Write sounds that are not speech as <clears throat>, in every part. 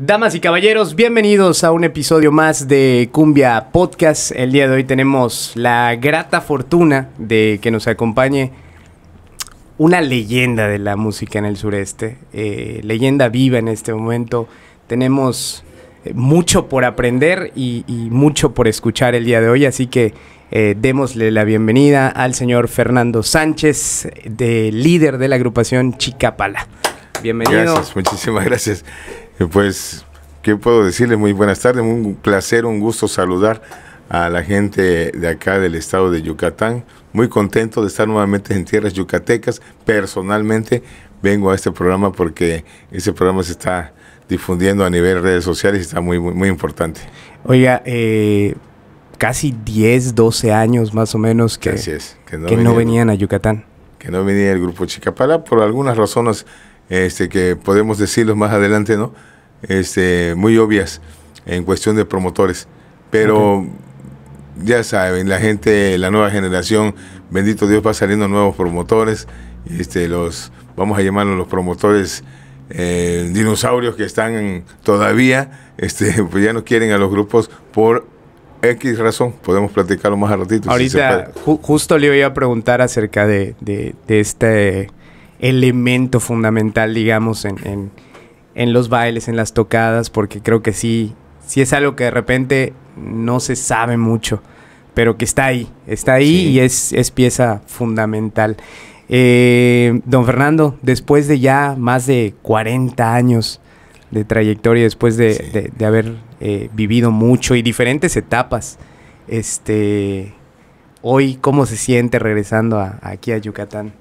Damas y caballeros, bienvenidos a un episodio más de Cumbia Podcast. El día de hoy tenemos la grata fortuna de que nos acompañe una leyenda de la música en el sureste, eh, leyenda viva en este momento. Tenemos eh, mucho por aprender y, mucho por escuchar el día de hoy, así que eh, démosle la bienvenida al señor Fernando Sánchez, líder de la agrupación Chicapala. Bienvenido. Gracias, muchísimas gracias. Eh, pues, ¿qué puedo decirle? Muy buenas tardes, un placer, un gusto saludar a la gente de acá del estado de Yucatán. Muy contento de estar nuevamente en tierras yucatecas. Personalmente vengo a este programa porque ese programa se está difundiendo a nivel de redes sociales y está muy, muy, importante. Oiga, eh, casi 10, 12 años más o menos que, no, no, venían a Yucatán. Que no venía el grupo Chicapala por algunas razones este, que podemos decirlos más adelante, ¿no? Este, muy obvias en cuestión de promotores. Pero ya saben, la gente, la nueva generación, bendito Dios, va saliendo nuevos promotores. Este, los, vamos a llamarlos los promotores eh, dinosaurios que están todavía, este, <laughs> pues ya no quieren a los grupos por X razón, podemos platicarlo más a ratito. Ahorita, justo le voy a preguntar acerca de este elemento fundamental, digamos, en, en, en, los bailes, en las tocadas, porque creo que sí, sí es algo que de repente no se sabe mucho, pero que está ahí, está ahí y es, es pieza fundamental. Eh, don Fernando, después de ya más de 40 años de trayectoria, después de, haber eh, vivido mucho y diferentes etapas, este, hoy, ¿cómo se siente regresando a, aquí a Yucatán?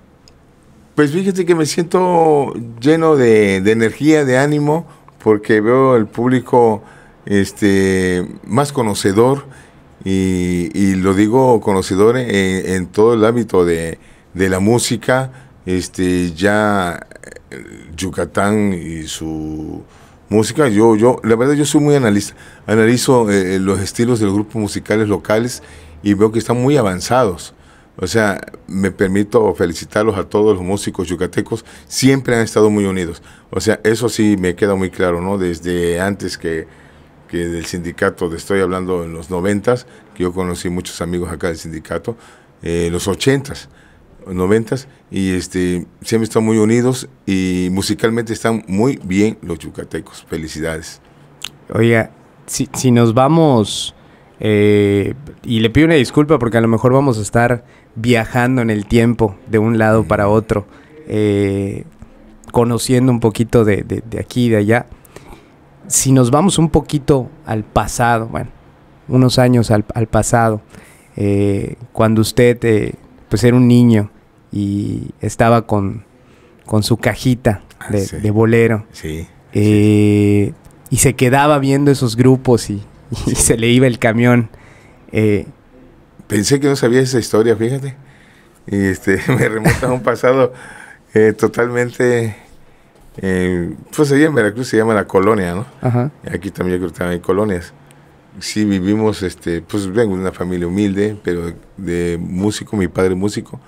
Pues fíjate que me siento lleno de, energía, de ánimo, porque veo el público este, más conocedor y, lo digo conocedor en, todo el ámbito de, la música. Este, ya eh, Yucatán y su música. Yo, yo, la verdad, yo soy muy analista. Analizo eh, los estilos de los grupos musicales locales y veo que están muy avanzados. O sea, me permito felicitarlos a todos los músicos yucatecos, siempre han estado muy unidos. O sea, eso sí me queda muy claro, ¿no? Desde antes que, que del sindicato, de estoy hablando en los noventas, que yo conocí muchos amigos acá del sindicato, eh, los ochentas, noventas, y este, siempre están muy unidos y musicalmente están muy bien los yucatecos. Felicidades. Oiga, si, si nos vamos... Eh, y le pido una disculpa porque a lo mejor vamos a estar viajando en el tiempo de un lado para otro, eh, conociendo un poquito de, aquí y de allá. Si nos vamos un poquito al pasado, bueno, unos años al, pasado, eh, cuando usted eh, pues era un niño y estaba con, su cajita ah, de, bolero y se quedaba viendo esos grupos y, se le iba el camión. Pensé que no sabía esa historia, fíjate. Y este, <laughs> me remonta a un pasado eh, totalmente. Eh, pues allá en Veracruz se llama la colonia, ¿no? Aquí también creo que hay colonias. Sí, vivimos, este, pues vengo de una familia humilde, pero de, músico, mi padre músico.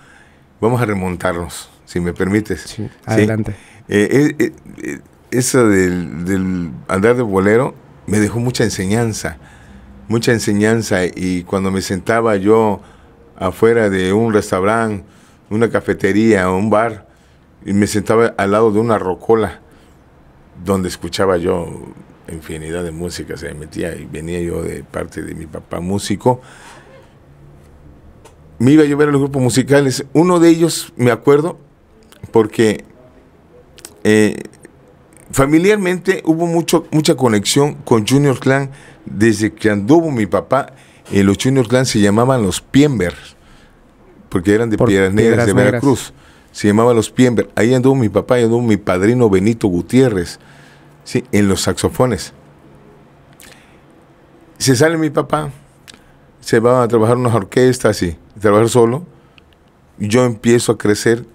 Vamos a remontarnos, si me permites. Sí, ¿Sí? adelante. Eh, eso del, del andar de bolero me dejó mucha enseñanza mucha enseñanza y cuando me sentaba yo afuera de un restaurante, una cafetería o un bar, y me sentaba al lado de una rocola donde escuchaba yo infinidad de música, se metía y venía yo de parte de mi papá músico. Me iba a llevar a los grupos musicales, uno de ellos me acuerdo porque eh, familiarmente hubo mucho, mucha conexión con Junior Clan desde que anduvo mi papá, en eh, los Junior Clan se llamaban los Piember, porque eran de Piedras Negras de Veracruz. Se llamaban los Piember. Ahí anduvo mi papá, y anduvo mi padrino Benito Gutiérrez, ¿sí? en los saxofones. Se sale mi papá, se va a trabajar en unas orquestas y trabajar solo. Yo empiezo a crecer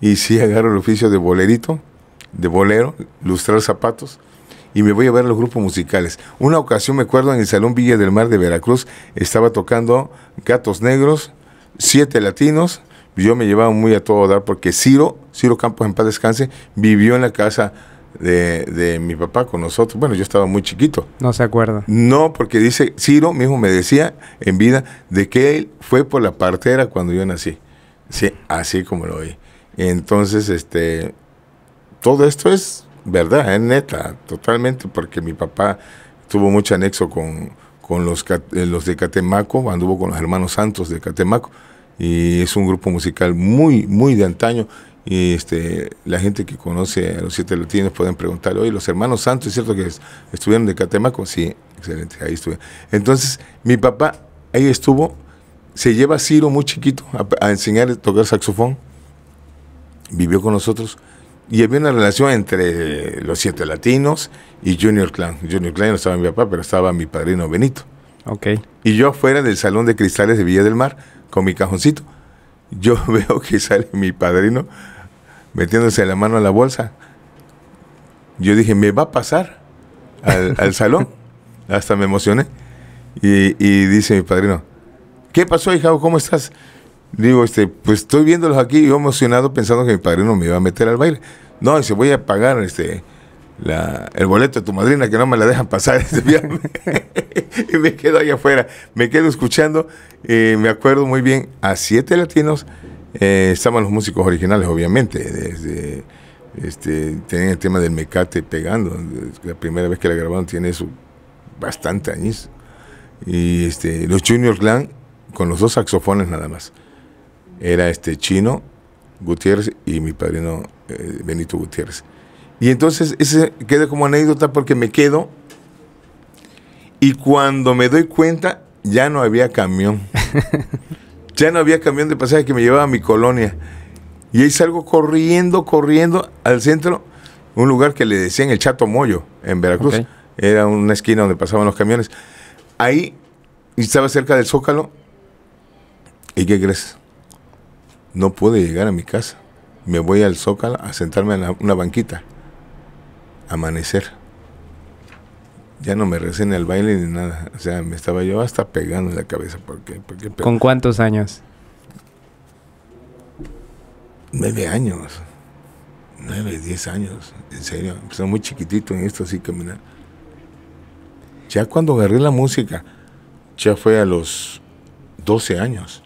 y sí agarro el oficio de bolerito, de bolero, lustrar zapatos y me voy a ver los grupos musicales. Una ocasión me acuerdo en el Salón Villa del Mar de Veracruz, estaba tocando Gatos Negros, Siete Latinos, yo me llevaba muy a todo dar porque Ciro, Ciro Campos en paz descanse, vivió en la casa de, mi papá con nosotros. Bueno, yo estaba muy chiquito. No se acuerda. No, porque dice, Ciro mismo me decía en vida de que él fue por la partera cuando yo nací. Sí, así como lo oí. Entonces, este, todo esto es verdad, es neta, totalmente, porque mi papá tuvo mucho anexo con, los, eh, los de Catemaco, anduvo con los hermanos Santos de Catemaco, y es un grupo musical muy, muy de antaño. Y este, la gente que conoce a los siete latinos pueden preguntar, oye, los hermanos Santos, ¿es cierto que estuvieron de Catemaco? Sí, excelente, ahí estuve. Entonces, mi papá ahí estuvo, se lleva a Ciro muy chiquito a, a enseñar a tocar saxofón, vivió con nosotros y había una relación entre los siete latinos y Junior Clan. Junior Clan no estaba mi papá, pero estaba mi padrino Benito. Ok. Y yo afuera del salón de cristales de Villa del Mar, con mi cajoncito, yo <laughs> veo que sale mi padrino metiéndose la mano a la bolsa. Yo dije, me va a pasar al, <laughs> salón. Hasta me emocioné. Y, y, dice mi padrino, ¿qué pasó, hija? ¿Cómo estás? Digo, este, pues estoy viéndolos aquí, yo emocionado pensando que mi padrino me iba a meter al baile. No, dice, voy a pagar este, el boleto de tu madrina que no me la dejan pasar <laughs> este viernes. <laughs> y me quedo ahí afuera, me quedo escuchando. Eh, me acuerdo muy bien, a siete latinos eh, estaban los músicos originales, obviamente. Desde, este, tenían el tema del mecate pegando. La primera vez que la grabaron tiene eso bastante años. Y este, los Junior Clan con los dos saxofones nada más era este Chino Gutiérrez y mi padrino eh, Benito Gutiérrez. Y entonces ese queda como anécdota porque me quedo y cuando me doy cuenta ya no había camión. <laughs> ya no había camión de pasaje que me llevaba a mi colonia. Y ahí salgo corriendo, corriendo al centro, un lugar que le decían el Chato Moyo, en Veracruz. Era una esquina donde pasaban los camiones. Ahí estaba cerca del Zócalo. ¿Y qué crees? No pude llegar a mi casa. Me voy al zócalo a sentarme en una banquita. Amanecer. Ya no me recen el baile ni nada. O sea, me estaba yo hasta pegando en la cabeza. porque ¿Con cuántos años? Nueve años. Nueve, diez años. En serio. Empezó muy chiquitito en esto, así caminar. Ya cuando agarré la música, ya fue a los doce años.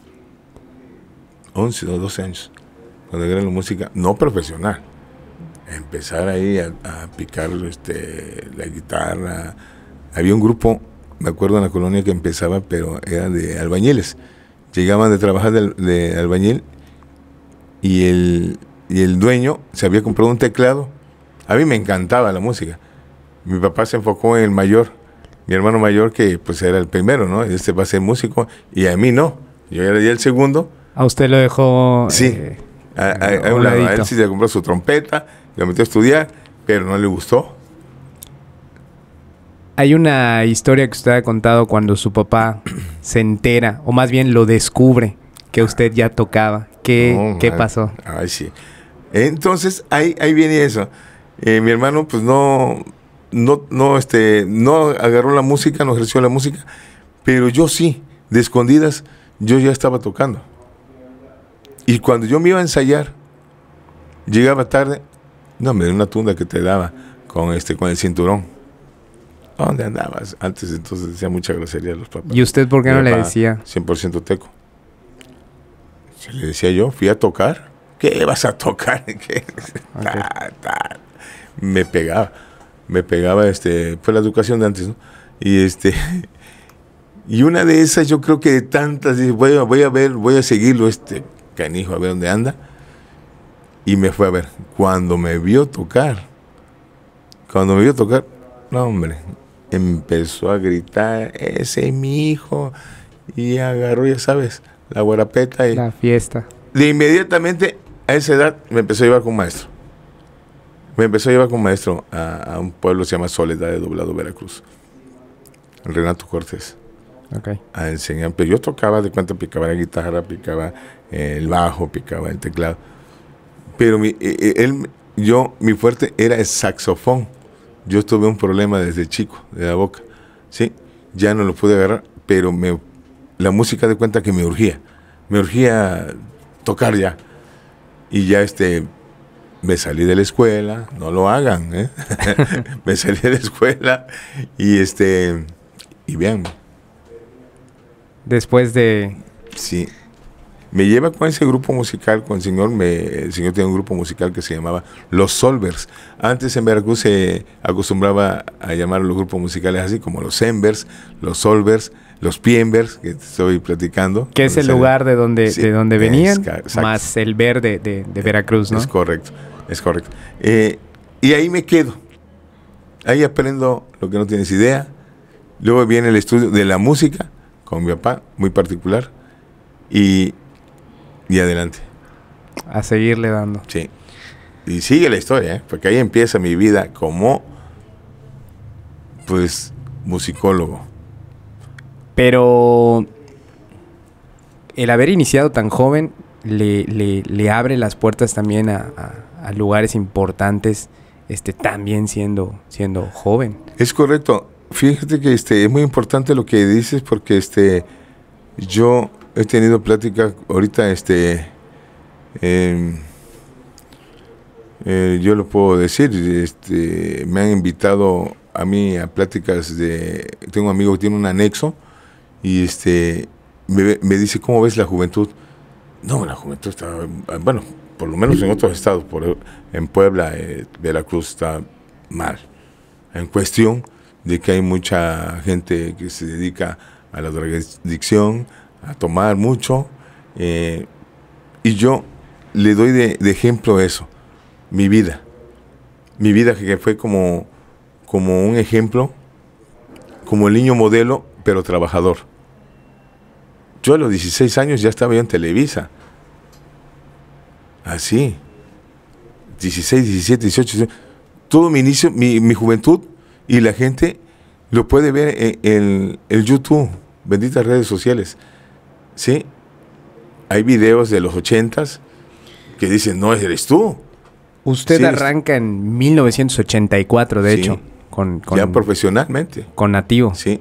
11 o 12 años, cuando era la música no profesional. Empezar ahí a, picar este, la guitarra. Había un grupo, me acuerdo en la colonia que empezaba, pero era de albañiles. Llegaban de trabajar de, albañil y el, y el dueño se había comprado un teclado. A mí me encantaba la música. Mi papá se enfocó en el mayor, mi hermano mayor que pues era el primero, ¿no? Este va a ser músico y a mí no. Yo era ya el segundo a usted lo dejó. Sí. Eh, a, un lado. él sí se compró su trompeta, lo metió a estudiar, pero no le gustó. Hay una historia que usted ha contado cuando su papá <clears throat> se entera, o más bien lo descubre, que usted ya tocaba. ¿Qué, ¿qué pasó? Ay, sí. Entonces, ahí, ahí viene eso. Eh, mi hermano, pues no, no, no, este, no agarró la música, no ejerció la música, pero yo sí, de escondidas, yo ya estaba tocando. Y cuando yo me iba a ensayar, llegaba tarde, no, me dio una tunda que te daba con, este, con el cinturón. ¿Dónde andabas? Antes entonces decía mucha grosería a los papás. ¿Y usted por qué no le decía? 100% teco. Se le decía yo, fui a tocar. ¿Qué vas a tocar? <laughs> Me pegaba. Me pegaba, este, fue la educación de antes, ¿no? Y este, <laughs> y una de esas yo creo que de tantas, voy a, voy a ver, voy a seguirlo, este, canijo, a ver dónde anda. Y me fue a ver. Cuando me vio tocar, cuando me vio tocar, no hombre, empezó a gritar, ese es mi hijo. Y agarró, ya sabes, la guarapeta y... La fiesta. De inmediatamente, a esa edad, me empezó a llevar con maestro. Me empezó a llevar con maestro a, un pueblo que se llama Soledad de Doblado, Veracruz. Renato Cortés. Okay. A enseñar. Pero yo tocaba, de cuenta, picaba la guitarra, picaba el bajo, picaba el teclado. Pero mi, e, e, él, yo, mi fuerte era el saxofón. Yo tuve un problema desde chico, de la boca. ¿sí? Ya no lo pude agarrar, pero me, la música de cuenta que me urgía. Me urgía tocar ya. Y ya este, me salí de la escuela, no lo hagan, ¿eh? <laughs> me salí de la escuela y este, y vean. Después de... Sí me lleva con ese grupo musical, con el señor, me, el señor tiene un grupo musical que se llamaba Los Solvers. Antes en Veracruz se acostumbraba a llamar a los grupos musicales así como los Embers, los Solvers, los Piembers, que estoy platicando. Que es el lugar de donde, de donde venían, más el verde de, eh, Veracruz, ¿no? Es correcto, es correcto. Eh, y ahí me quedo. Ahí aprendo lo que no tienes idea. Luego viene el estudio de la música con mi papá, muy particular. Y adelante. A seguirle dando. Sí. Y sigue la historia, ¿eh? porque ahí empieza mi vida como, pues, musicólogo. Pero el haber iniciado tan joven le, abre las puertas también a, a, lugares importantes, este, también siendo, siendo joven. Es correcto. Fíjate que este, es muy importante lo que dices porque este, yo he tenido pláticas ahorita, este, em, eh, yo lo puedo decir, este, me han invitado a mí a pláticas de, tengo un amigo que tiene un anexo y este, me, dice, ¿cómo ves la juventud? No, la juventud está, bueno, por lo menos en otros estados, por, en Puebla, eh, Veracruz está mal. En cuestión de que hay mucha gente que se dedica a la drogadicción, a tomar mucho. Eh, y yo le doy de, ejemplo eso, mi vida. Mi vida que fue como, como un ejemplo, como el niño modelo, pero trabajador. Yo a los 16 años ya estaba yo en Televisa. Así. 16, 17, 18. Todo mi inicio, mi, mi, juventud y la gente lo puede ver en, ...el YouTube, benditas redes sociales. ¿sí? Hay videos de los ochentas que dicen, no eres tú. Usted arranca en 1984, de hecho. Con, ya profesionalmente. Con nativo. Sí.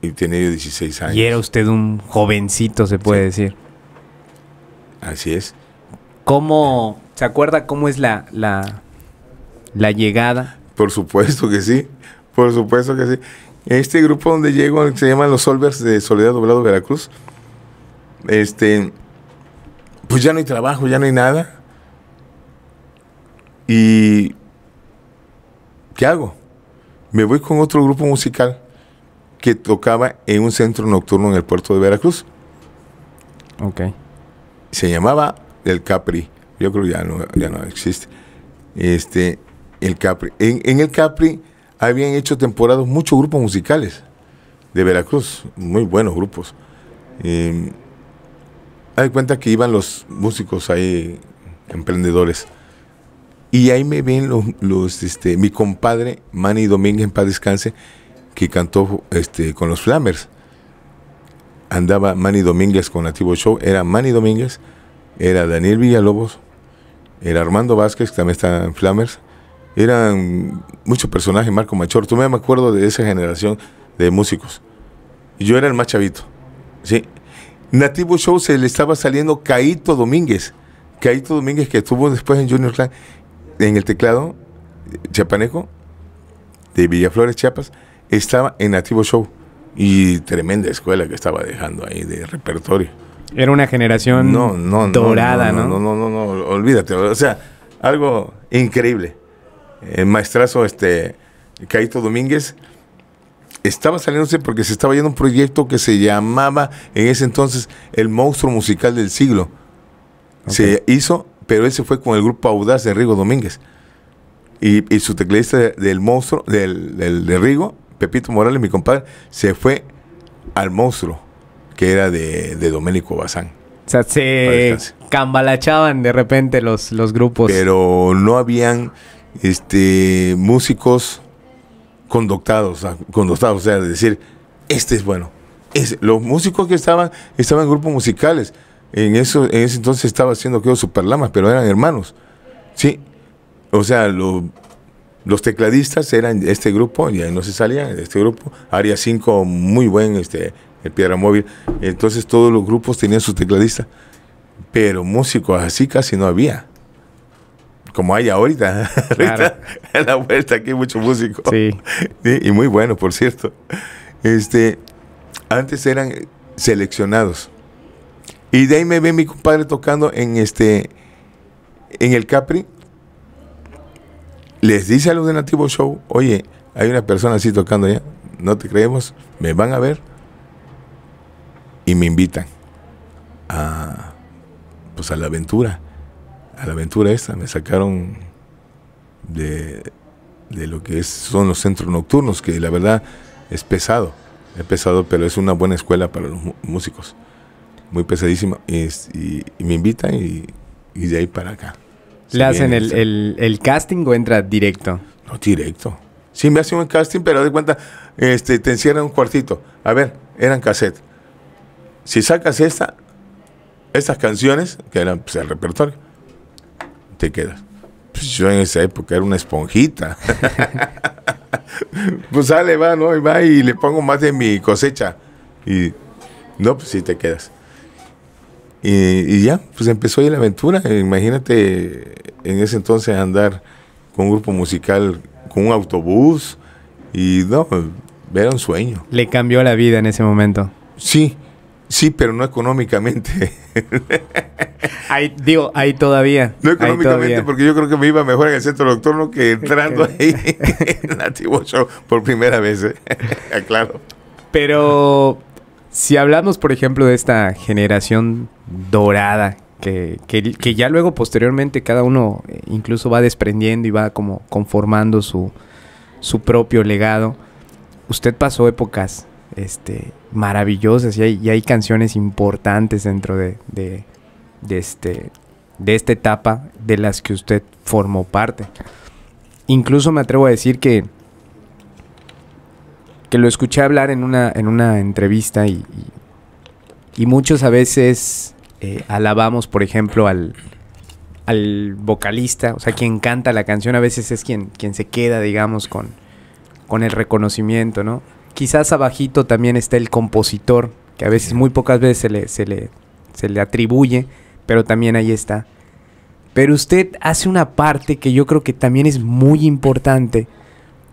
Y, tenía 16 años. Y era usted un jovencito, se puede decir. Así es. ¿Cómo, se acuerda cómo es la, la, la llegada? Por supuesto que sí. Por supuesto que sí. Este grupo donde llego, se llaman los Solvers de Soledad Doblado Veracruz, este, pues ya no hay trabajo, ya no hay nada. ¿Y qué hago? Me voy con otro grupo musical que tocaba en un centro nocturno en el puerto de Veracruz. Ok. Se llamaba El Capri. Yo creo que ya no, ya no existe. Este, el Capri. en el Capri habían hecho temporadas muchos grupos musicales de Veracruz, muy buenos grupos. Em, hay cuenta que iban los músicos ahí, emprendedores. Y ahí me ven los, este, mi compadre Manny Domínguez en paz descanse, que cantó este, con los Flamers. Andaba Manny Domínguez con Nativo Show, era Manny Domínguez, era Daniel Villalobos, era Armando Vázquez, que también está en Flamers eran muchos personajes, Marco Machor, tú me acuerdo de esa generación de músicos. Yo era el más chavito, Nativo Show se le estaba saliendo Caito Domínguez. Caito Domínguez que estuvo después en Junior Clan en el teclado eh, Chapanejo de Villaflores, Chiapas, estaba en Nativo Show y tremenda escuela que estaba dejando ahí de repertorio. Era una generación no, dorada, ¿no? No, no, no, no, olvídate, o sea, algo increíble el eh, maestrazo este, Caito Domínguez, estaba saliéndose porque se estaba yendo un proyecto que se llamaba en ese entonces El Monstruo Musical del Siglo. Se hizo, pero ese fue con el grupo Audaz de Rigo Domínguez. Y, su tecladista del monstruo, del, de Rigo, Pepito Morales, mi compadre, se fue al monstruo, que era de, de Doménico Bazán. O sea, se cambalachaban de repente los, los grupos. Pero no habían este, músicos conductados, ah, conductados, o sea, decir, este es bueno. Es, los músicos que estaban, estaban en grupos musicales, en, eso, en ese entonces estaba haciendo Super superlamas, pero eran hermanos, ¿sí? O sea, los tecladistas eran este grupo, y ahí no se de este grupo, Área 5, este muy buen, este, el Piedra Móvil, entonces todos los grupos tenían sus tecladistas pero músicos así casi no había como hay ahorita. ¿eh? <laughs> ahorita a <laughs> la vuelta aquí hay mucho músico. <laughs> Sí. Y muy bueno, por cierto. Este, antes eran seleccionados. Y de ahí me ve mi compadre tocando en este en el Capri. Les dice a los de Nativo Show, oye, hay una persona así tocando ya, no te creemos, me van a ver. Y me invitan pues a la aventura a la aventura esta, me sacaron de, lo que son los centros nocturnos, que la verdad es pesado, es pesado, pero es una buena escuela para los músicos, muy pesadísima, y, me invitan y, de ahí para acá. ¿Le hacen el, casting o entra directo? No, directo. Sí, me hacen un casting, pero de cuenta, este, te encierran un cuartito. A ver, eran cassette. Si sacas esta, estas canciones, que eran pues, el repertorio, te quedas. Pues yo en esa época era una esponjita. <laughs> pues sale, va, ¿no? Y va y le pongo más de mi cosecha. Y no, pues sí te quedas. Y, ya, pues empezó ahí la aventura. Imagínate en ese entonces andar con un grupo musical, con un autobús. Y no, era un sueño. Le cambió la vida en ese momento. Sí, Sí, pero no económicamente. <laughs> ahí, digo, ahí todavía. No económicamente, porque yo creo que me iba mejor en el centro nocturno que entrando <laughs> ahí en Nativo Show por primera vez. ¿eh? <laughs> Claro. Pero si hablamos, por ejemplo, de esta generación dorada, que, que, que, ya luego posteriormente cada uno eh, incluso va desprendiendo y va como conformando su, su propio legado, usted pasó épocas este, maravillosas y hay, canciones importantes dentro de, de, este, de esta etapa de las que usted formó parte. Incluso me atrevo a decir que, que lo escuché hablar en una, en una entrevista y, muchos a veces eh, alabamos, por ejemplo, al, al vocalista, o sea, quien canta la canción a veces es quien, quien se queda, digamos, con, con el reconocimiento, ¿no? Quizás abajito también está el compositor, que a veces muy pocas veces se le, se le, atribuye, pero también ahí está. Pero usted hace una parte que yo creo que también es muy importante,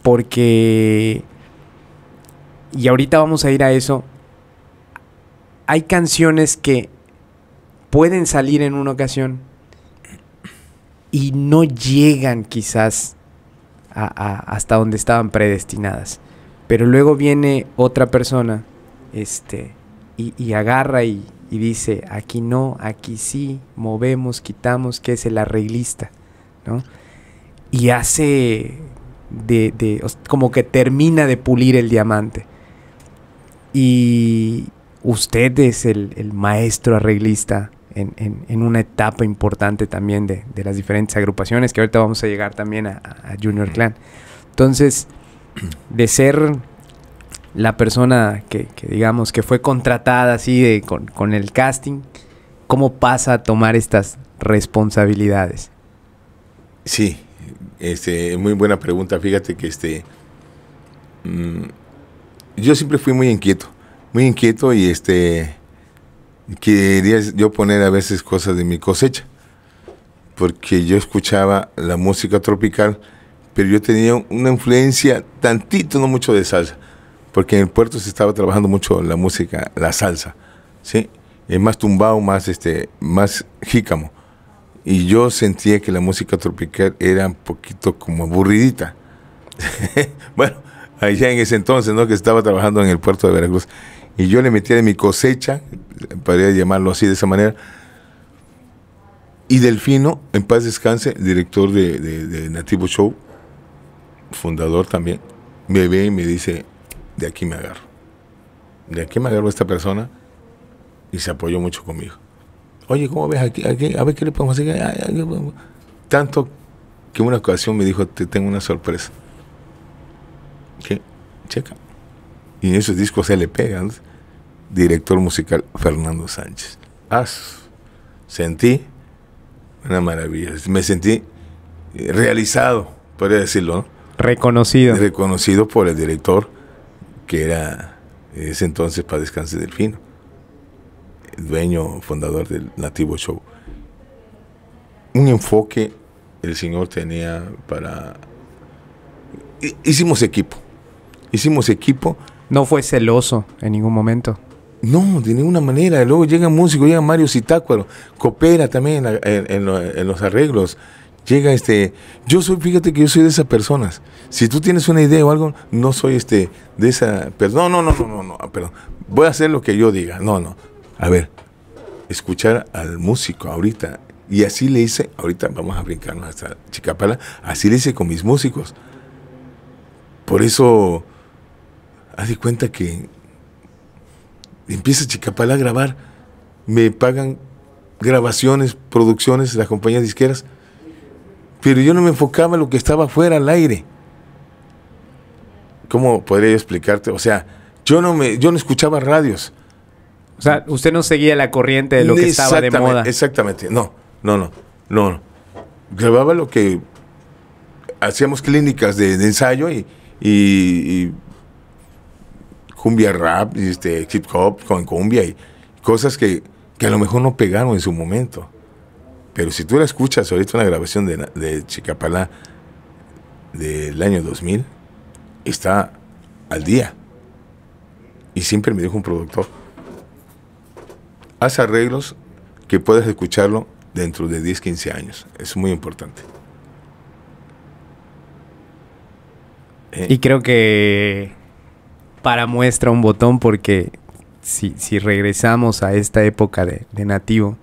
porque, y ahorita vamos a ir a eso, hay canciones que pueden salir en una ocasión y no llegan quizás a, hasta donde estaban predestinadas. Pero luego viene otra persona este, y, agarra y, dice, aquí no, aquí sí, movemos, quitamos, que es el arreglista, Y hace de, como que termina de pulir el diamante. Y usted es el, el maestro arreglista en, una etapa importante también de, las diferentes agrupaciones, que ahorita vamos a llegar también a, a Junior Clan. Entonces, de ser la persona que, digamos que fue contratada así de, con, el casting, ¿cómo pasa a tomar estas responsabilidades? Sí, este, muy buena pregunta. Fíjate que este, mm, yo siempre fui muy inquieto, muy inquieto y este, quería yo poner a veces cosas de mi cosecha, porque yo escuchaba la música tropical pero yo tenía una influencia tantito, no mucho de salsa, porque en el puerto se estaba trabajando mucho la música, la salsa, ¿sí? Es más tumbao, más, este, más jícamo. Y yo sentía que la música tropical era un poquito como aburridita. <laughs> bueno, allá en ese entonces, ¿no? Que estaba trabajando en el puerto de Veracruz. Y yo le metía de mi cosecha, podría llamarlo así de esa manera, y Delfino, en paz descanse, director de, de, Nativo Show, fundador también, me ve y me dice, de aquí me agarro. De aquí me agarro esta persona y se apoyó mucho conmigo. Oye, ¿cómo ves aquí? a ver qué le podemos hacer. Tanto que una ocasión me dijo, te tengo una sorpresa. ¿Qué? Checa. Y en esos discos se le pegan, director musical Fernando Sánchez. As. Sentí una maravilla. Me sentí eh, realizado, podría decirlo, ¿no? Reconocido. Reconocido por el director, que era ese entonces para descanse Delfino, el dueño, fundador del Nativo Show. Un enfoque el Señor tenía para... Hicimos equipo. Hicimos equipo. No fue celoso en ningún momento. No, de ninguna manera. Luego llega músico, llega Mario Citácuaro, coopera también en los arreglos llega este, yo soy, fíjate que yo soy de esas personas. Si tú tienes una idea o algo, no soy este, de esa, perdón, no, no, no, no, no, ah, perdón. Voy a hacer lo que yo diga. No, no. A ver, escuchar al músico ahorita. Y así le hice, ahorita vamos a brincarnos hasta Chicapala, así le hice con mis músicos. Por eso, haz de cuenta que empieza Chicapala a grabar, me pagan grabaciones, producciones, las compañías disqueras, pero yo no me enfocaba en lo que estaba fuera al aire. ¿Cómo podría yo explicarte? O sea, yo no me, yo no escuchaba radios. O sea, usted no seguía la corriente de lo que estaba de moda. Exactamente, no, no, no, no, Grababa lo que hacíamos clínicas de, ensayo y, cumbia rap, este, hip hop con cumbia y cosas que a lo mejor no pegaron en su momento. Pero si tú la escuchas ahorita una grabación de, Chicapalá del año 2000, está al día. Y siempre me dijo un productor, haz arreglos que puedas escucharlo dentro de 10, 15 años. Es muy importante. Eh. Y creo que para muestra un botón, porque si, regresamos a esta época de nativo,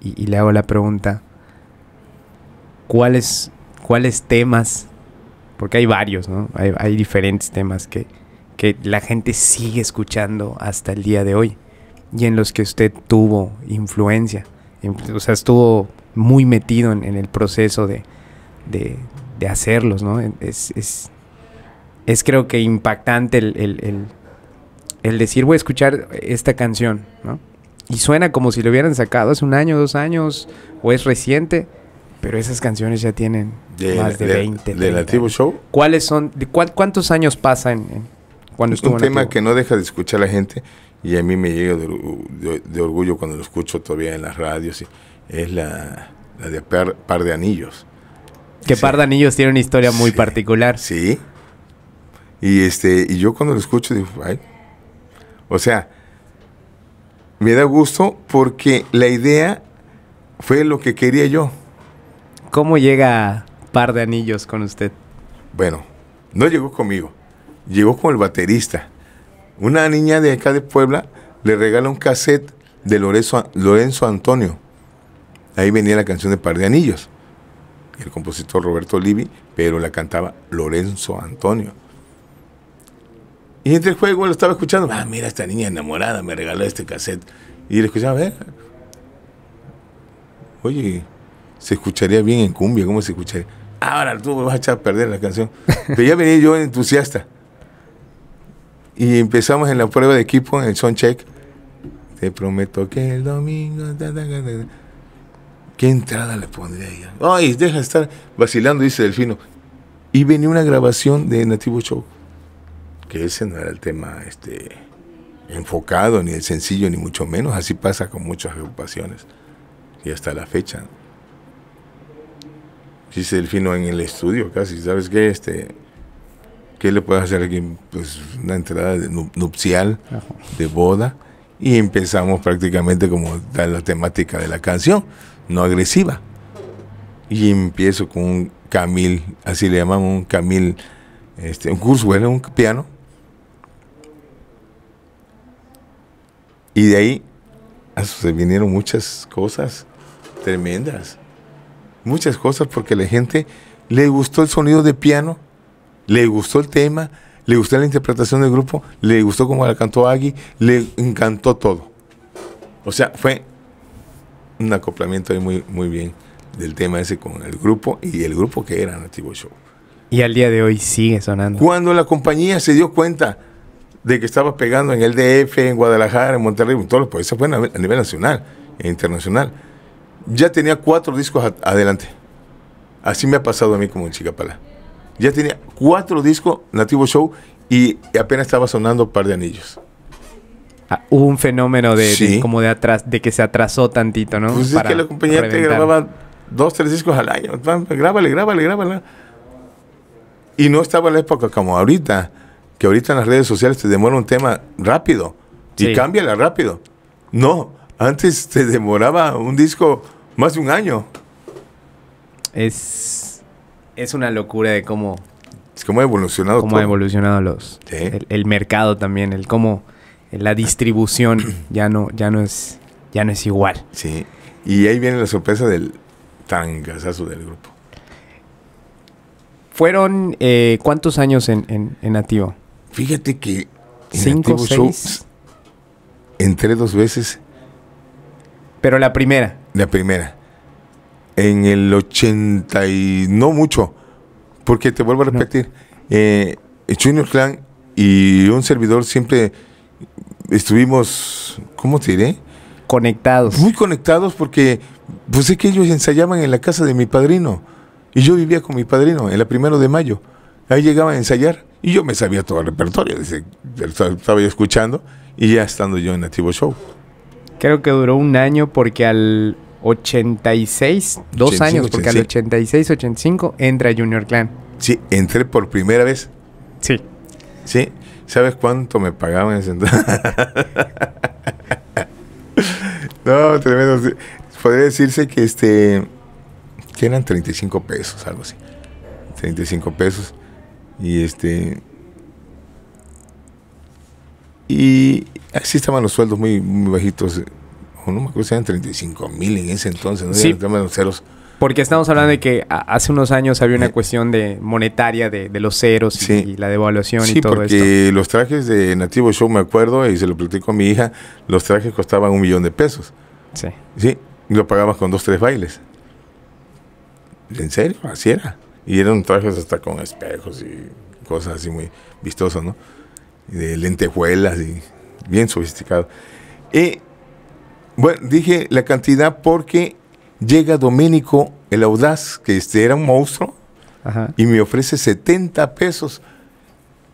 y, le hago la pregunta, ¿cuáles, cuáles temas? Porque hay varios, ¿no? Hay, diferentes temas que, que la gente sigue escuchando hasta el día de hoy y en los que usted tuvo influencia. O sea, estuvo muy metido en, el proceso de, hacerlos, ¿no? Es, es, creo que impactante el decir voy a escuchar esta canción, ¿no? y suena como si lo hubieran sacado hace un año, dos años, o es reciente, pero esas canciones ya tienen más de, 20. ¿De Nativo Show? ¿Cuáles son? De ¿Cuántos años pasan en, cuando estuvo Un tema que no deja de escuchar la gente y a mí me llega de, orgullo cuando lo escucho todavía en las radios, es la, la de par, de Anillos. Que Par de Anillos tiene una historia muy particular. Sí. Y, este, y yo cuando lo escucho digo, ay. O sea, me da gusto porque la idea fue lo que quería yo. ¿Cómo llega Par de Anillos con usted? Bueno, no llegó conmigo, llegó con el baterista. Una niña de acá de Puebla le regala un cassette de Lorenzo, Lorenzo Antonio. Ahí venía la canción de Par de Anillos. El compositor Roberto Livi, pero la cantaba Lorenzo Antonio. Y entre el juego lo estaba escuchando. Ah, mira, esta niña enamorada me regaló este cassette. Y le escuchaba, a ver. Oye, se escucharía bien en cumbia, ¿cómo se escucharía? Ahora tú me vas a echar a perder la canción. Pero ya venía yo entusiasta. Y empezamos en la prueba de equipo, en el sound check. Te prometo que el domingo. ¿Qué entrada le pondría ella? Ay, deja de estar vacilando, dice Delfino. Y venía una grabación de Nativo Show que ese no era el tema este, enfocado, ni el sencillo, ni mucho menos. Así pasa con muchas agrupaciones y hasta la fecha. Dice Delfino en el estudio casi, ¿sabes qué? Este, ¿Qué le puedo hacer aquí? Pues una entrada nupcial, de boda, y empezamos prácticamente como da la temática de la canción, no agresiva. Y empiezo con un Camil, así le llaman, un Camil, este, un curso, bueno, un piano, Y de ahí ah, se vinieron muchas cosas tremendas. Muchas cosas porque la gente le gustó el sonido de piano, le gustó el tema, le gustó la interpretación del grupo, le gustó cómo la cantó Agui, le encantó todo. O sea, fue un acoplamiento muy, muy bien del tema ese con el grupo y el grupo que era Nativo Show. Y al día de hoy sigue sonando. Cuando la compañía se dio cuenta de que estaba pegando en el DF, en Guadalajara, en Monterrey, en todos los países, fue a nivel nacional e internacional. Ya tenía cuatro discos adelante. Así me ha pasado a mí como en Chicapala. Ya tenía cuatro discos Nativo Show y apenas estaba sonando un par de anillos. Ah, hubo un fenómeno de, como de atrás, de que se atrasó tantito, ¿no? Pues es que la compañía te grababa dos, tres discos al año. Grábale, grábale, grábale. Y no estaba en la época como ahorita que ahorita en las redes sociales te demora un tema rápido y cambia cámbiala rápido. No, antes te demoraba un disco más de un año. Es, una locura de cómo... Es cómo ha evolucionado Cómo ha evolucionado los, el, mercado también, el cómo la distribución <clears throat> ya no, ya no, es, ya no es igual. Sí, y ahí viene la sorpresa del tangasazo del grupo. ¿Fueron eh, cuántos años en, en, Nativo? Fíjate que en Cinco, Show entré dos veces. Pero la primera. La primera. En el 80 y no mucho, porque te vuelvo a repetir, eh, Junior Clan y un servidor siempre estuvimos, ¿cómo te diré? Conectados. Muy conectados porque pues es que ellos ensayaban en la casa de mi padrino y yo vivía con mi padrino en la primero de mayo. Ahí llegaba a ensayar y yo me sabía todo el repertorio, estaba yo escuchando y ya estando yo en Nativo Show. Creo que duró un año porque al 86, dos años, porque al 86, 85 entra Junior Clan. Sí, entré por primera vez. Sí. Sí, ¿sabes cuánto me pagaban ese entonces? <laughs> no, tremendo. Podría decirse que este que eran 35 pesos, algo así. 35 pesos. Y este. Y así estaban los sueldos muy, bajitos. no me acuerdo si eran 35 mil en ese entonces, ¿no? Sí. Los ceros. Porque estamos hablando de que hace unos años había una eh. cuestión de monetaria de, los ceros y, la devaluación y todo porque los trajes de Nativo Show, me acuerdo, y se lo platico a mi hija, los trajes costaban un millón de pesos. Sí. Sí, y lo pagabas con dos, tres bailes. ¿En serio? Así era. Y eran trajes hasta con espejos y cosas así muy vistosas, ¿no? de lentejuelas y bien sofisticado. Y bueno, dije la cantidad porque llega Doménico el Audaz, que este era un monstruo, y me ofrece 70 pesos,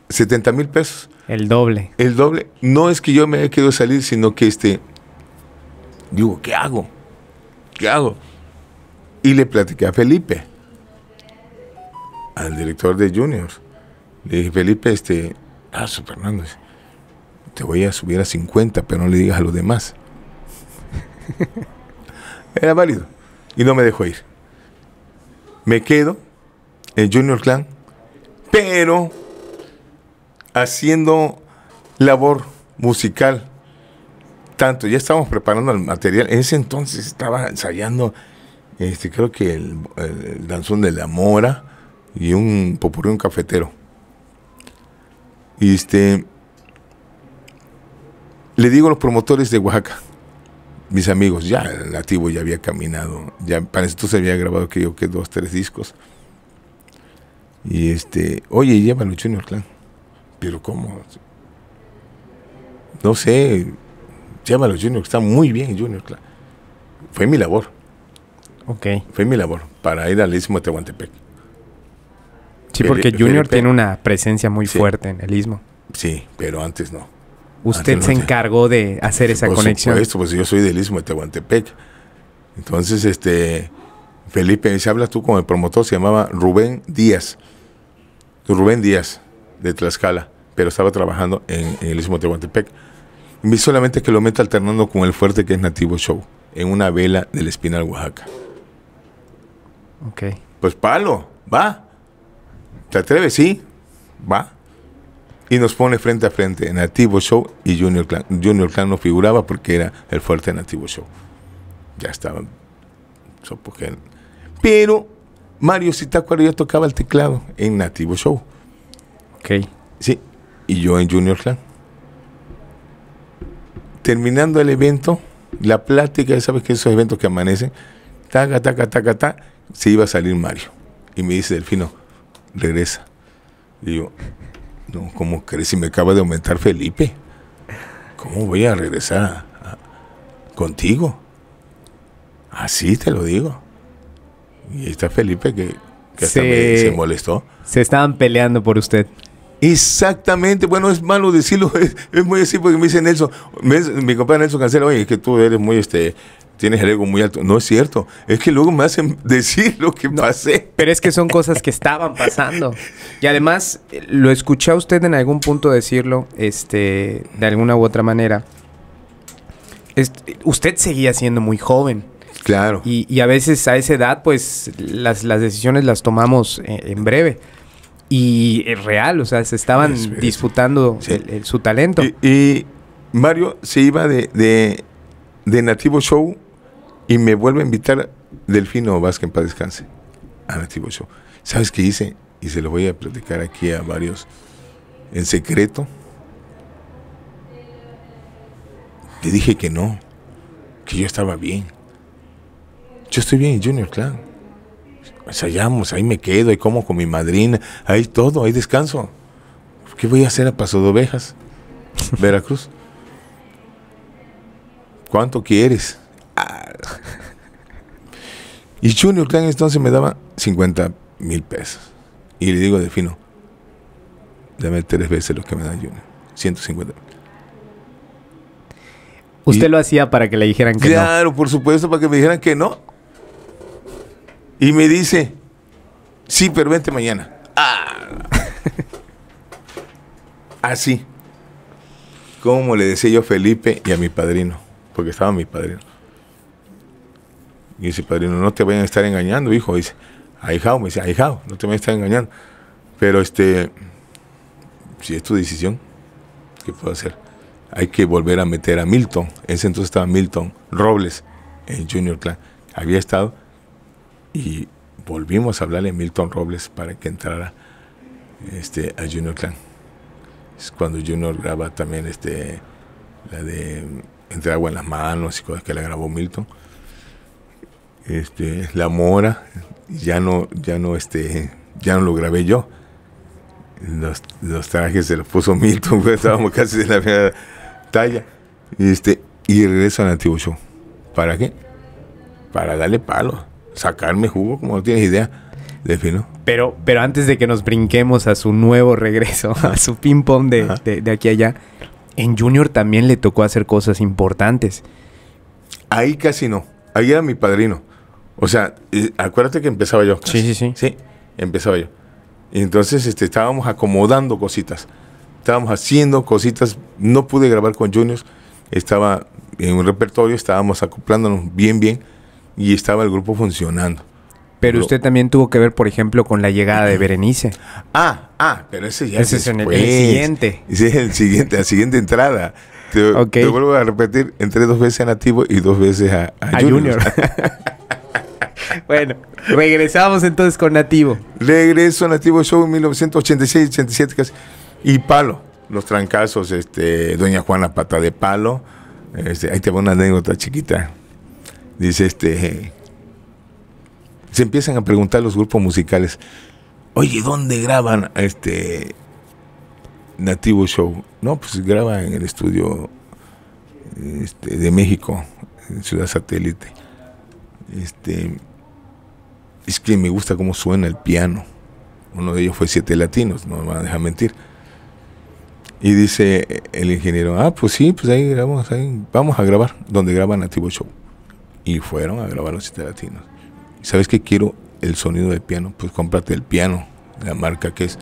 70 mil pesos. El doble. El doble. No es que yo me haya querido salir, sino que este, digo, ¿qué hago? ¿Qué hago? Y le platiqué a Felipe al director de Juniors. Le dije, Felipe, este, ah, te voy a subir a 50, pero no le digas a los demás. <laughs> Era válido. Y no me dejó ir. Me quedo en Junior Clan, pero haciendo labor musical. Tanto, ya estábamos preparando el material. En ese entonces estaba ensayando, este, creo que el, el danzón de la mora y un popurrí, un cafetero. Y este, le digo a los promotores de Oaxaca, mis amigos, ya el nativo ya había caminado, ya para se había grabado que yo que dos, tres discos. Y este, oye, llévalo Junior Clan. Pero ¿cómo? No sé, llévalo Junior, está muy bien Junior Clan. Fue mi labor. Ok. Fue mi labor para ir al Istmo de Tehuantepec. Sí, porque Junior tiene una presencia muy fuerte en el istmo. Sí, pero antes no. Usted se encargó de hacer esa conexión. Esto pues yo soy del istmo de Tehuantepec. Entonces, este, Felipe, dice, hablas tú con el promotor, se llamaba Rubén Díaz. Rubén Díaz, de Tlaxcala, pero estaba trabajando en, el istmo de Tehuantepec. Vi solamente que lo meta alternando con el fuerte que es Nativo Show, en una vela del Espinal, Oaxaca. Ok. Pues palo, va. ¿Te atreves? Sí, va. Y nos pone frente a frente Nativo Show y Junior Clan. Junior Clan no figuraba porque era el fuerte Nativo Show. Ya estaban. Pero Mario si acuerdas, ya tocaba el teclado en Nativo Show. Ok. Sí, y yo en Junior Clan. Terminando el evento, la plática, ya sabes que esos eventos que amanecen, taca, taca, taca, taca, se iba a salir Mario. Y me dice Delfino, regresa. digo no, ¿cómo crees? Si me acaba de aumentar Felipe. ¿Cómo voy a regresar contigo? Así te lo digo. Y está Felipe que, hasta se, me, molestó. Se estaban peleando por usted. Exactamente, bueno, es malo decirlo, <laughs> es, muy así porque me dice Nelson, mi compadre Nelson Cancelo, oye, es que tú eres muy este tienes el ego muy alto. No es cierto. Es que luego me hacen <laughs> decir lo que pasé. Pero es que son cosas que estaban pasando. Y además, eh, lo escuché a usted en algún punto decirlo, este, de alguna u otra manera. usted seguía siendo muy joven. Claro. Y, a veces a esa edad, pues, las, decisiones las tomamos eh, en, breve y es real, o sea, se estaban disfrutando disputando su talento. Y, Mario se iba de Nativo Show y me vuelve a invitar Delfino Vázquez para descansar descanse a Nativo Show. ¿Sabes qué hice? Y se lo voy a platicar aquí a varios en secreto. Le dije que no, que yo estaba bien. Yo estoy bien en Junior Clan. Ensayamos, pues ahí me quedo, ahí como con mi madrina, ahí todo, ahí descanso. ¿Qué voy a hacer a Paso de Ovejas, <laughs> Veracruz? ¿Cuánto quieres? Y Junior Clan entonces me daba 50 mil pesos. Y le digo de fino, dame tres veces lo que me da Junior. 150 mil Usted lo hacía para que le dijeran que no. Claro, por supuesto, para que me dijeran que no. Y me dice, sí, pero vente mañana. Ah. <laughs> Así. Como le decía yo a Felipe y a mi padrino, porque estaba mi padrino. Y dice, padrino, no te vayan a estar engañando, hijo. Y dice, ahijado, me dice, ahijado, no te vayan a estar engañando. Pero este, si es tu decisión, ¿qué puedo hacer? Hay que volver a meter a Milton. En ese entonces estaba Milton Robles en Junior Clan. Había estado y volvimos a hablarle a Milton Robles para que entrara este, a Junior Clan. Es cuando Junior graba también este, la de Entre agua en las manos y cosas que le grabó Milton este, La Mora, ya no, ya no, este, ya no lo grabé yo. Los, trajes se los puso <laughs> Milton, estábamos casi de la primera talla. Y, este, y regreso a antiguo show. ¿Para qué? Para darle palo, sacarme jugo, como no tienes idea. Defino. Pero, pero antes de que nos brinquemos a su nuevo regreso, <laughs> a su ping-pong de, de, de, aquí a allá, en Junior también le tocó hacer cosas importantes. Ahí casi no. Ahí era mi padrino. O sea, acuérdate que empezaba yo. Sí, sí, sí. Sí, empezaba yo. entonces este, estábamos acomodando cositas. Estábamos haciendo cositas. No pude grabar con Juniors. Estaba en un repertorio, estábamos acoplándonos bien, bien. Y estaba el grupo funcionando. Pero usted también tuvo que ver, por ejemplo, con la llegada de Berenice. Ah, ah, pero ese ya es el, siguiente. Ese es el siguiente, la siguiente entrada. Te, vuelvo a repetir, entré dos veces a Nativo y dos veces a, a, a Junior. <laughs> <laughs> bueno, regresamos entonces con Nativo. Regreso a Nativo Show en 1986-87 casi. Y Palo, los trancazos, este, Doña Juana Pata de Palo. Este, ahí te una anécdota chiquita. Dice este. Se empiezan a preguntar los grupos musicales. Oye, ¿dónde graban este Nativo Show? No, pues graba en el estudio este, de México, en Ciudad Satélite. Este, es que me gusta cómo suena el piano. Uno de ellos fue Siete Latinos, no me van a dejar mentir. Y dice el ingeniero, ah, pues sí, pues ahí grabamos, ahí vamos a grabar, donde graban Nativo Show. Y fueron a grabar los Siete Latinos. ¿Sabes qué quiero? El sonido del piano. Pues cómprate el piano, la marca que es.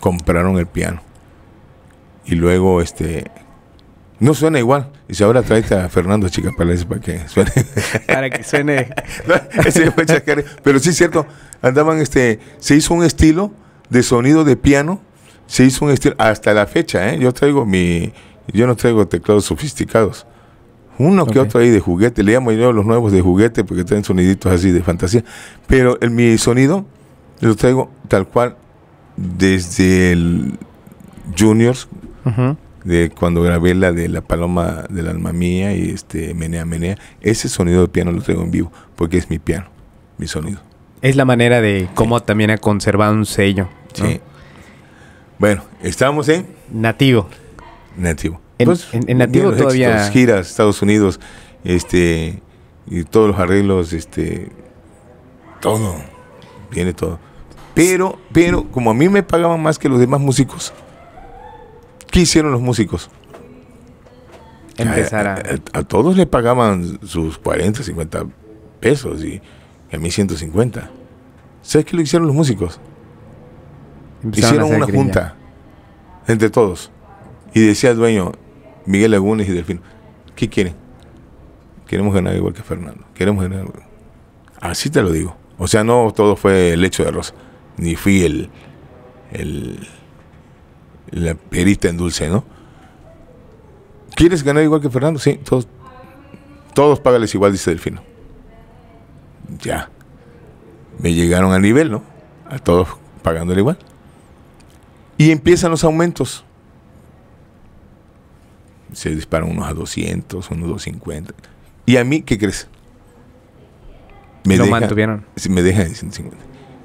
Compraron el piano. Y luego, este, no suena igual. Y si ahora traes a Fernando Chica para que suene. <laughs> para que suene. <laughs> Pero sí es cierto, andaban este. Se hizo un estilo de sonido de piano. Se hizo un estilo. Hasta la fecha, ¿eh? Yo traigo mi. Yo no traigo teclados sofisticados. Uno que otro ahí de juguete. Le llamo yo los nuevos de juguete porque traen soniditos así de fantasía. Pero el, mi sonido lo traigo tal cual desde el Juniors de cuando grabé la de la paloma del alma mía y este menea menea ese sonido de piano lo traigo en vivo porque es mi piano mi sonido es la manera de cómo también ha conservado un sello sí bueno estamos en nativo nativo en, pues, nativo todavía giras Estados Unidos este y todos los arreglos este todo viene todo pero pero como a mí me pagaban más que los demás músicos ¿Qué hicieron los músicos? Empezar eh, eh, a... todos les pagaban sus 40, 50 pesos y a mí 150. ¿Sabes qué lo hicieron los músicos? hicieron una junta entre todos. Y decía el dueño, Miguel Lagunes y Delfino, ¿qué quieren? Queremos ganar igual que Fernando. Queremos ganar. Así te lo digo. O sea, no todo fue el hecho de arroz. Ni fui el, el la perita en dulce, ¿no? ¿Quieres ganar igual que Fernando? Sí, todos, todos págales igual, dice Delfino. Ya. Me llegaron a nivel, ¿no? A todos pagándole igual. Y empiezan los aumentos. Se disparan unos a 200, unos a 250. ¿Y a mí qué crees? Me Lo mantuvieron. Me dejan en 150.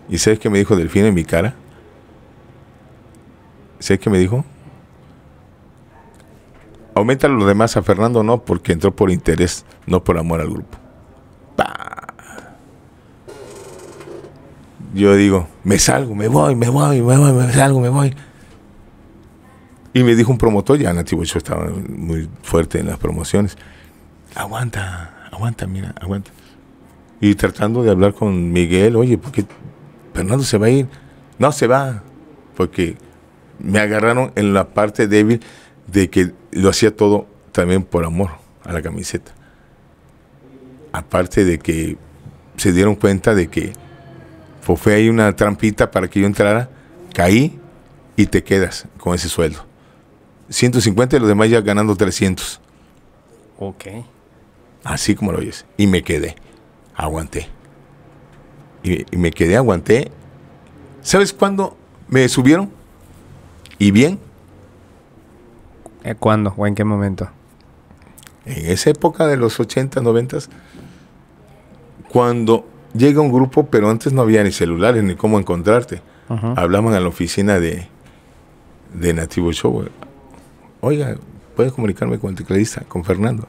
¿Y sabes qué me dijo Delfino en mi cara? ¿Sé qué me dijo? Aumenta los demás a Fernando, no, porque entró por interés, no por amor al grupo. Yo digo, me salgo, me voy, me voy, me voy, me salgo, me voy. Y me dijo un promotor, ya Nativo yo estaba muy fuerte en las promociones. Aguanta, aguanta, mira, aguanta. Y tratando de hablar con Miguel, oye, porque Fernando se va a ir. No se va, porque me agarraron en la parte débil de que lo hacía todo también por amor a la camiseta. Aparte de que se dieron cuenta de que pues, fue ahí una trampita para que yo entrara, caí y te quedas con ese sueldo. 150 y los demás ya ganando 300. Ok. Así como lo oyes. Y me quedé. Aguanté. y me quedé, aguanté. ¿Sabes cuándo me subieron? ¿Y bien? ¿Eh, ¿Cuándo o en qué momento? En esa época de los 80, 90, cuando llega un grupo, pero antes no había ni celulares ni cómo encontrarte. Hablaban a la oficina de, Nativo Show. Oiga, ¿puedes comunicarme con el tecladista, con Fernando?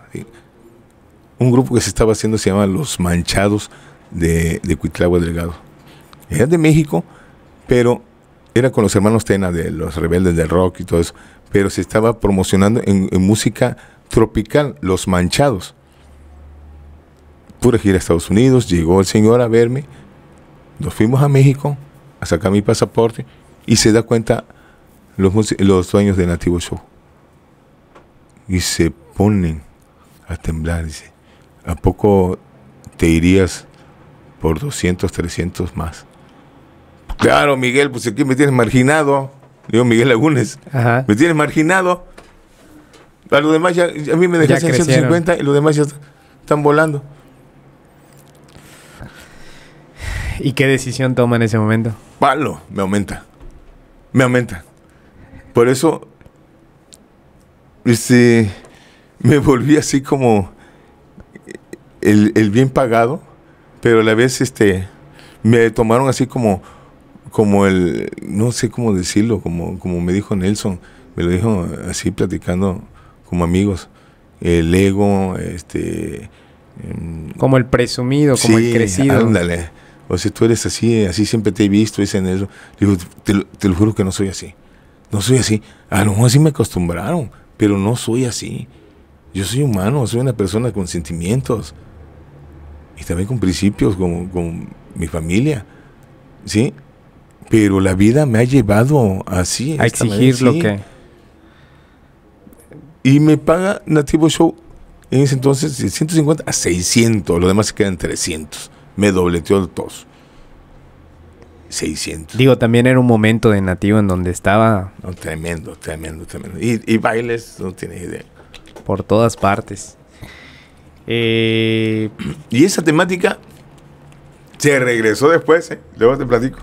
Un grupo que se estaba haciendo se llama Los Manchados de, de Delgado. Eran de México, pero era con los hermanos Tena, de los rebeldes del rock y todo eso, pero se estaba promocionando en, música tropical, Los Manchados. Pura gira a Estados Unidos, llegó el señor a verme, nos fuimos a México a sacar mi pasaporte y se da cuenta los, los dueños de Nativo Show. Y se ponen a temblar, dice, ¿a poco te irías por 200, 300 más? Claro, Miguel, pues aquí me tienes marginado. Digo, Miguel Lagunes. Me tienes marginado. A demás ya, a mí me dejaste en 150 y los demás ya están volando. ¿Y qué decisión toma en ese momento? Palo, me aumenta. Me aumenta. Por eso, este, me volví así como el, el bien pagado, pero a la vez, este, me tomaron así como como el, no sé cómo decirlo, como, como me dijo Nelson, me lo dijo así platicando como amigos, el ego, este... Em, como el presumido, como el crecido. Ándale. O sea, tú eres así, así siempre te he visto, dicen eso. Digo, te lo, te lo juro que no soy así. No soy así. A lo mejor así me acostumbraron, pero no soy así. Yo soy humano, soy una persona con sentimientos y también con principios, como con mi familia. ¿Sí? Pero la vida me ha llevado así. A exigir lo que. Y me paga Nativo Show en ese entonces de 150 a 600. Lo demás se quedan 300. Me dobleteó el tos. 600. Digo, también era un momento de Nativo en donde estaba. tremendo, tremendo, tremendo. Y, bailes, no tienes idea. Por todas partes. Eh, y esa temática se regresó después, ¿eh? Luego te platico.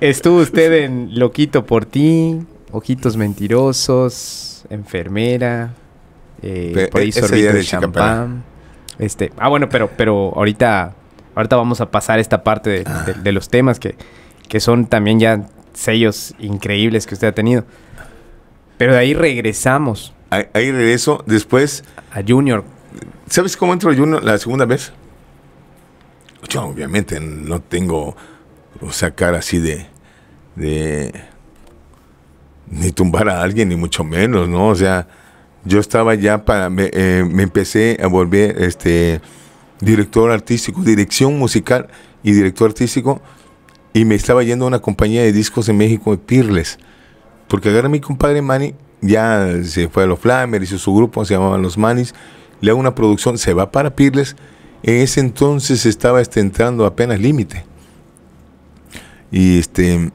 Estuvo usted en Loquito por ti, Ojitos Mentirosos, Enfermera, eh, por ahí e, de champán. Este, ah, bueno, pero, pero ahorita, ahorita vamos a pasar esta parte de, ah. los temas que, son también ya sellos increíbles que usted ha tenido. Pero de ahí regresamos. Ahí, regreso. Después. A Junior. ¿Sabes cómo entró Junior la segunda vez? yo obviamente. No tengo o sacar así de, ni tumbar a alguien, ni mucho menos, ¿no? O sea, yo estaba ya para. Eh, me, empecé a volver este director artístico, dirección musical y director artístico. Y me estaba yendo a una compañía de discos en México de Pirles. Porque ahora mi compadre Manny, ya se fue a los Flamers, hizo su grupo, se llamaban Los Manis. Le hago una producción, se va para Pirles en ese entonces estaba este, entrando apenas límite. Y este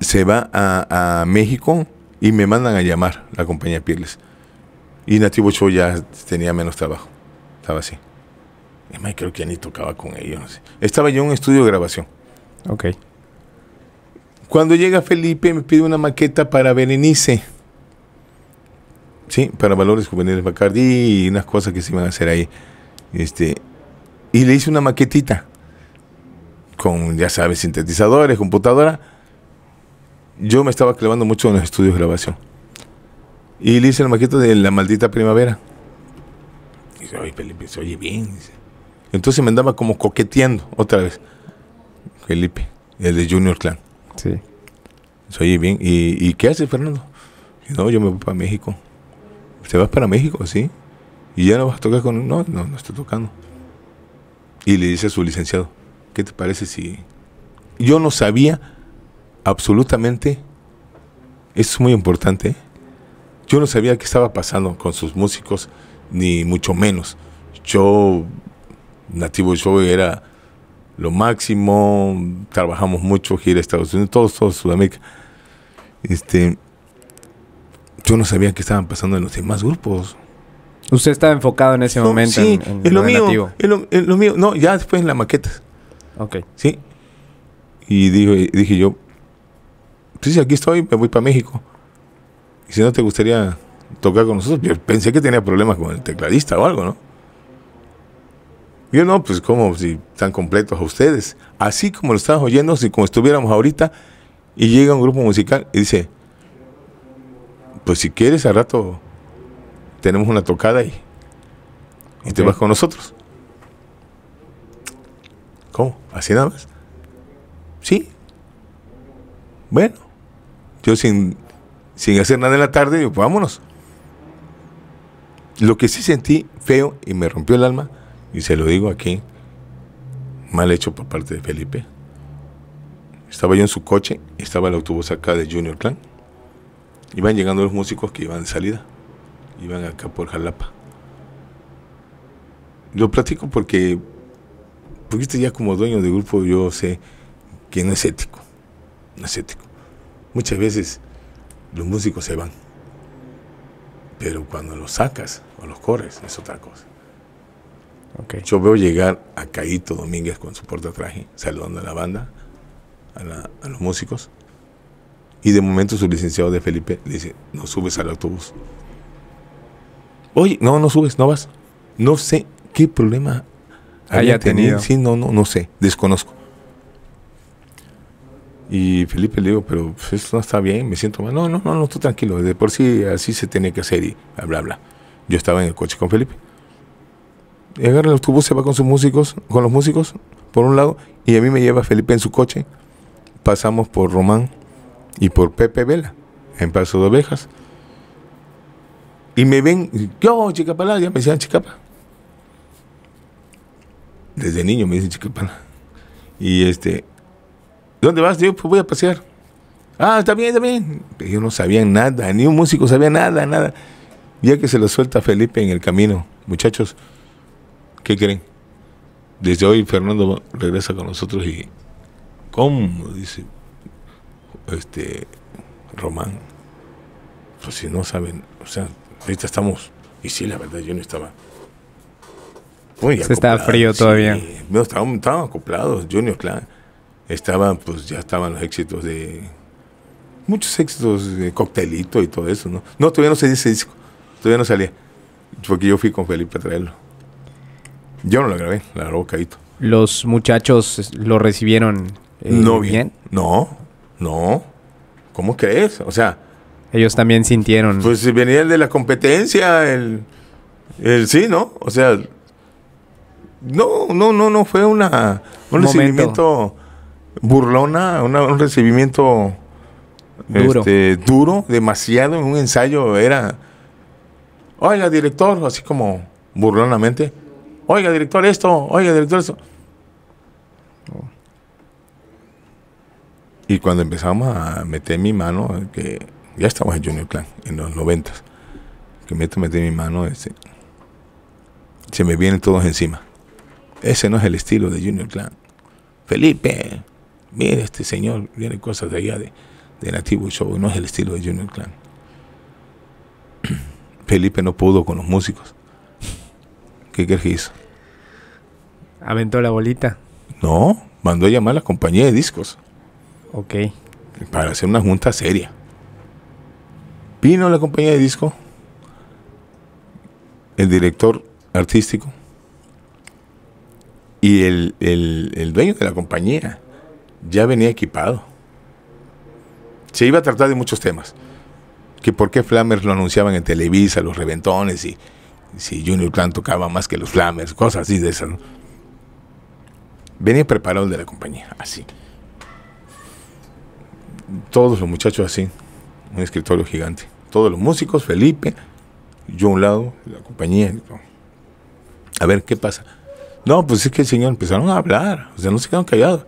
se va a, México y me mandan a llamar la compañía Pierles. Y Nativo Show ya tenía menos trabajo. Estaba así. creo que ni tocaba con ellos. Estaba yo en un estudio de grabación. Ok. Cuando llega Felipe, me pide una maqueta para Berenice. Sí, para valores juveniles Bacardi y unas cosas que se iban a hacer ahí. Este, y le hice una maquetita con, ya sabes, sintetizadores, computadora. Yo me estaba clavando mucho en los estudios de grabación. Y le hice el maqueta de La Maldita Primavera. Y dice, oye, Felipe, se oye bien. Entonces me andaba como coqueteando otra vez. Felipe, el de Junior Clan. Sí. Se oye bien. ¿Y, qué hace Fernando? no, yo me voy para México. Te vas para México? Sí. ¿Y ya no vas a tocar con él? No, no, no estoy tocando. Y le dice a su licenciado, ¿qué te parece si... Yo no sabía absolutamente, esto es muy importante, ¿eh? yo no sabía qué estaba pasando con sus músicos, ni mucho menos. Yo, Nativo Show era lo máximo, trabajamos mucho, gira a Estados Unidos, todos, todos Sudamérica. Este, yo no sabía qué estaban pasando en los demás grupos. Usted estaba enfocado en ese momento. Sí, es lo, mío. Es lo, mío. No, ya después en las maquetas. Ok. Sí. Y dije, dije yo, sí, aquí estoy, me voy para México. Y si no te gustaría tocar con nosotros, yo pensé que tenía problemas con el tecladista o algo, ¿no? Yo no, pues como si tan completos a ustedes. Así como lo estaban oyendo, si como estuviéramos ahorita, y llega un grupo musical y dice, pues si quieres al rato tenemos una tocada ahí. Y te vas con nosotros. ¿Cómo? ¿Así nada más? Sí. Bueno, yo sin, sin hacer nada en la tarde, digo, pues, vámonos. Lo que sí sentí feo y me rompió el alma, y se lo digo aquí, mal hecho por parte de Felipe. Estaba yo en su coche, estaba el autobús acá de Junior Clan. Iban llegando los músicos que iban de salida iban acá por Jalapa. Lo platico porque, porque este ya como dueño de grupo yo sé que no es ético, no es ético. Muchas veces los músicos se van, pero cuando los sacas o los corres es otra cosa. Yo veo llegar a Caíto Domínguez con su portatraje, saludando a la banda, a, a, los músicos. Y de momento su licenciado de Felipe le dice, no subes al autobús. Oye, no, no subes, no vas. No sé qué problema haya tenido. Sí, no, no, no sé, desconozco. Y Felipe le digo, pero esto pues, no está bien, me siento mal. No, no, no, no, tú tranquilo, de por sí así se tiene que hacer y bla, bla, bla. Yo estaba en el coche con Felipe. Y agarra el autobús, se va con sus músicos, con los músicos, por un lado, y a mí me lleva Felipe en su coche. Pasamos por Román y por Pepe Vela, en Paso de Ovejas. Y me ven, yo Chicapala Ya me decían Chicapa. Desde niño me dicen chicapala. Y este, ¿dónde vas? Yo pues voy a pasear. Ah, está bien, está bien. Ellos no sabían nada, ni un músico sabía nada, nada. Ya que se lo suelta Felipe en el camino, muchachos, ¿qué creen? Desde hoy Fernando regresa con nosotros y ¿cómo? dice este Román. Pues si no saben, o sea, Ahorita estamos. Y sí, la verdad, yo no estaba. Muy Se estaba frío todavía. No, estaban, acoplados, Junior, claro. Estaban, pues ya estaban los éxitos de. Muchos éxitos de coctelito y todo eso, ¿no? No, todavía no se dice disco. Todavía no salía. Porque yo fui con Felipe a Yo no lo grabé, la grabó ¿Los muchachos lo recibieron eh, no bien? No, no. ¿Cómo crees? O sea, ellos también sintieron. Pues venía el de la competencia, el, el sí, ¿no? O sea, no, no, no, no, fue una, un recibimiento burlona, un recibimiento este, duro. demasiado en un ensayo era, oiga director, así como burlonamente, oiga director esto, oiga director esto. Y cuando empezamos a meter mi mano, que ya estamos en Junior Clan, en los 90. Que me metí mi mano, ese, se me vienen todos encima. Ese no es el estilo de Junior Clan. Felipe, mire, este señor viene cosas de allá de, de Nativo Show. No es el estilo de Junior Clan. <clears throat> Felipe no pudo con los músicos. ¿Qué crees que hizo? Aventó la bolita. No, mandó a llamar a la compañía de discos. Ok. Para hacer una junta seria. Vino la compañía de disco, el director artístico y el, dueño de la compañía ya venía equipado. Se iba a tratar de muchos temas. Que por qué Flamers lo anunciaban en Televisa, los reventones, y si Junior Clan tocaba más que los Flamers, cosas así de esas. Venía preparado el de la compañía, así. Todos los muchachos así un escritorio gigante. Todos los músicos, Felipe, yo a un lado, la compañía. A ver, ¿qué pasa? No, pues es que el Señor empezaron a hablar, o sea, no se quedaron callados.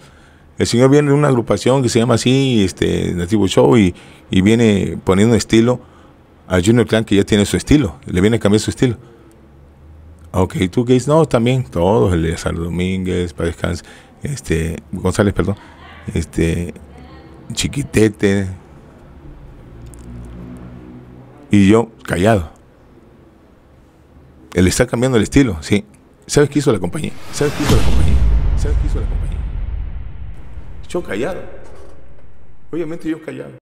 El Señor viene de una agrupación que se llama así, este, Nativo Show, y, y viene poniendo estilo a Junior Clan que ya tiene su estilo, le viene a cambiar su estilo. Ok, tú dices? no, también, todos, el Sal Domínguez, Paz este, González, perdón, este, Chiquitete, y yo, callado. Él está cambiando el estilo, sí. ¿Sabes qué hizo la compañía? ¿Sabes qué hizo la compañía? ¿Sabes qué hizo la compañía? Yo callado. Obviamente yo callado.